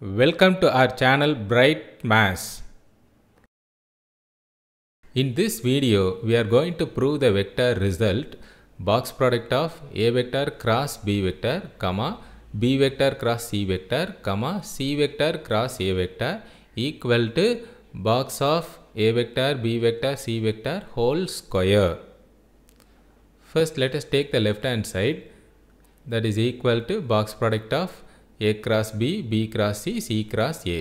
Welcome to our channel Bright Mass. In this video, we are going to prove the vector result box product of A vector cross B vector, comma B vector cross C vector, comma C vector cross A vector equal to box of A vector, B vector, C vector whole square. First, let us take the left hand side that is equal to box product of a cross B, B cross C, C cross A.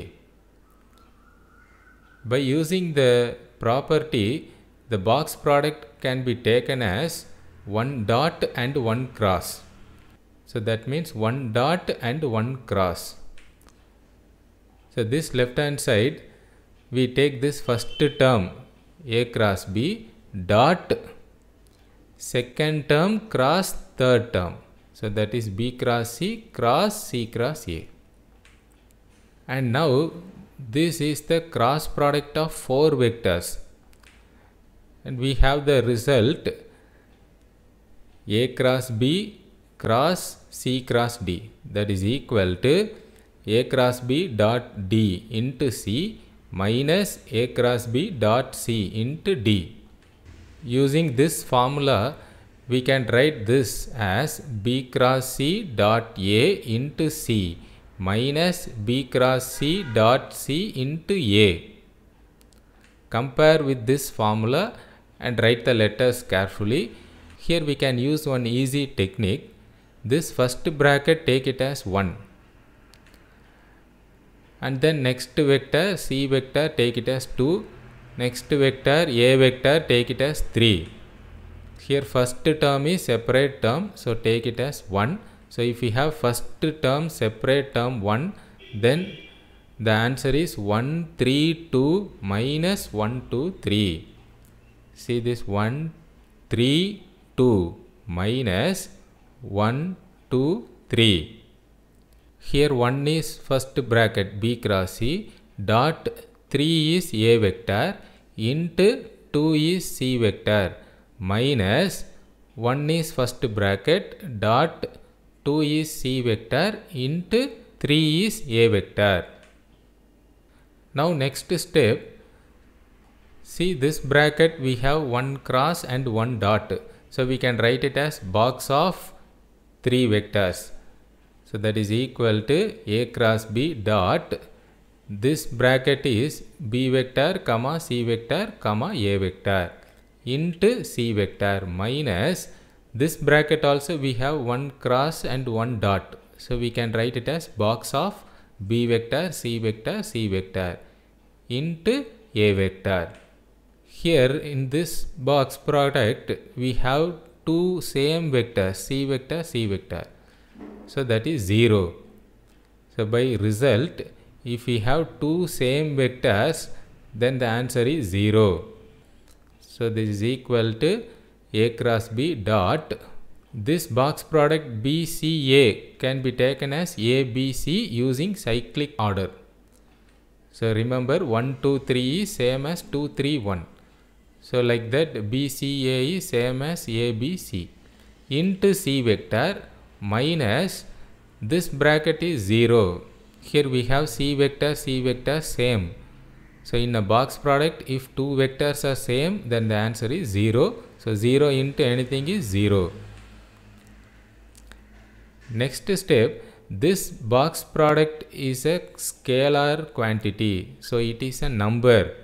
By using the property, the box product can be taken as 1 dot and 1 cross. So that means 1 dot and 1 cross. So this left hand side, we take this first term A cross B dot second term cross third term. So that is B cross C cross C cross A. And now this is the cross product of four vectors. And we have the result A cross B cross C cross D that is equal to A cross B dot D into C minus A cross B dot C into D. Using this formula, we can write this as b cross c dot a into c minus b cross c dot c into a. Compare with this formula and write the letters carefully. Here we can use one easy technique. This first bracket take it as 1 and then next vector c vector take it as 2 next vector a vector take it as 3 here first term is separate term so take it as 1 so if we have first term separate term 1 then the answer is 1 3 2 minus 1 2 3 see this 1 3 2 minus 1 2 3 here 1 is first bracket b cross c dot 3 is a vector into 2 is c vector minus 1 is first bracket dot 2 is c vector into 3 is a vector. Now next step see this bracket we have one cross and one dot so we can write it as box of three vectors so that is equal to a cross b dot this bracket is b vector comma c vector comma a vector into c vector minus this bracket also we have one cross and one dot. So we can write it as box of b vector, c vector, c vector into a vector. Here in this box product we have two same vectors c vector, c vector. So that is 0. So by result if we have two same vectors then the answer is 0. So this is equal to A cross B dot. This box product BCA can be taken as ABC using cyclic order. So remember 1, 2, 3 is same as 2, 3, 1. So like that BCA is same as ABC into C vector minus this bracket is 0. Here we have C vector, C vector same. So in a box product, if two vectors are same, then the answer is 0. So 0 into anything is 0. Next step, this box product is a scalar quantity. So it is a number.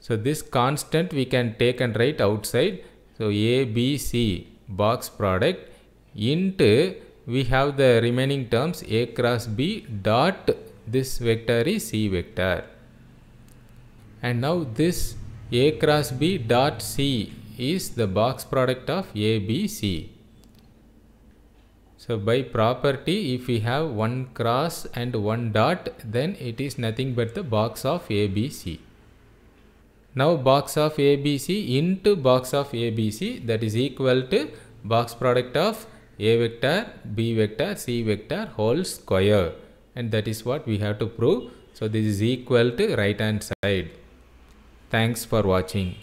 So this constant we can take and write outside. So A, B, C box product into we have the remaining terms A cross B dot this vector is C vector. And now this A cross B dot C is the box product of A, B, C. So by property, if we have one cross and one dot, then it is nothing but the box of ABC. Now box of ABC into box of ABC that is equal to box product of A vector, B vector, C vector whole square and that is what we have to prove. So this is equal to right hand side. Thanks for watching.